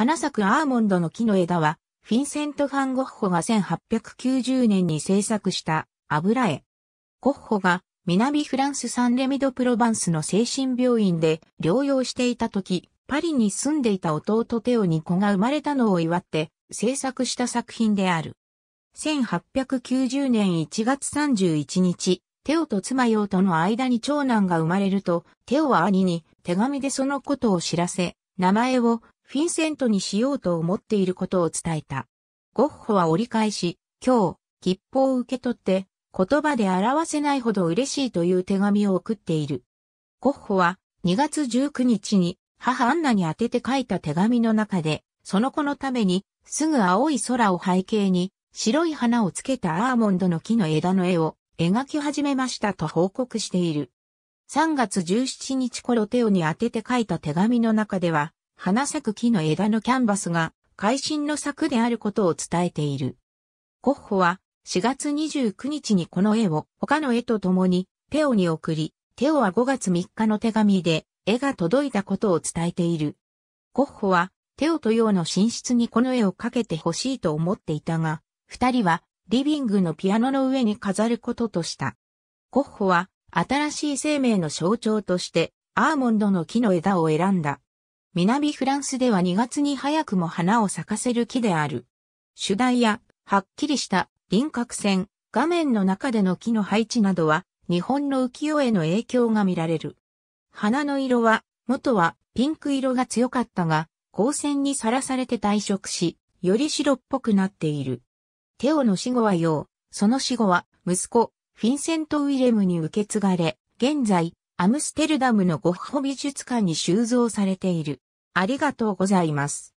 花咲くアーモンドの木の枝は、フィンセント・ファン・ゴッホが1890年に制作した油絵。ゴッホが南フランスサンレミド・プロバンスの精神病院で療養していた時、パリに住んでいた弟テオに子が生まれたのを祝って制作した作品である。1890年1月31日、テオと妻用との間に長男が生まれると、テオは兄に手紙でそのことを知らせ、名前をフィンセントにしようと思っていることを伝えた。ゴッホは折り返し、今日、切符を受け取って、言葉で表せないほど嬉しいという手紙を送っている。ゴッホは2月19日に母アンナに宛てて書いた手紙の中で、その子のためにすぐ青い空を背景に白い花をつけたアーモンドの木の枝の絵を描き始めましたと報告している。3月17日頃テオに当てて書いた手紙の中では、花咲く木の枝のキャンバスが、会心の作であることを伝えている。ゴッホは、4月29日にこの絵を他の絵と共に、テオに送り、テオは5月3日の手紙で、絵が届いたことを伝えている。ゴッホは、テオとヨウの寝室にこの絵をかけてほしいと思っていたが、二人は、リビングのピアノの上に飾ることとした。ゴッホは、新しい生命の象徴として、アーモンドの木の枝を選んだ。南フランスでは2月に早くも花を咲かせる木である。主題や、はっきりした輪郭線、画面の中での木の配置などは、日本の浮世絵の影響が見られる。花の色は、元はピンク色が強かったが、光線にさらされて退色し、より白っぽくなっている。テオの死後は陽、その死後は、息子、フィンセント・ウィレムに受け継がれ、現在、アムステルダムのゴッホ美術館に収蔵されている。ありがとうございます。